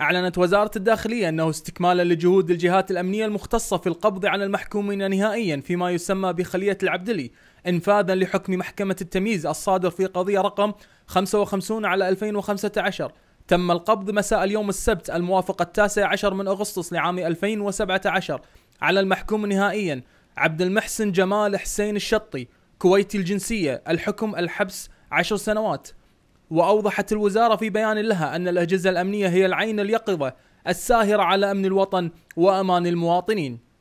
أعلنت وزارة الداخلية أنه استكمالا لجهود الجهات الأمنية المختصة في القبض على المحكومين نهائيا فيما يسمى بخلية العبدلي إنفاذا لحكم محكمة التمييز الصادر في قضية رقم 55 على 2015 تم القبض مساء اليوم السبت الموافق التاسع عشر من أغسطس لعام 2017 على المحكوم نهائيا عبد المحسن جمال حسين الشطي كويتي الجنسية الحكم الحبس عشر سنوات واوضحت الوزاره في بيان لها ان الاجهزه الامنيه هي العين اليقظه الساهره على امن الوطن وامان المواطنين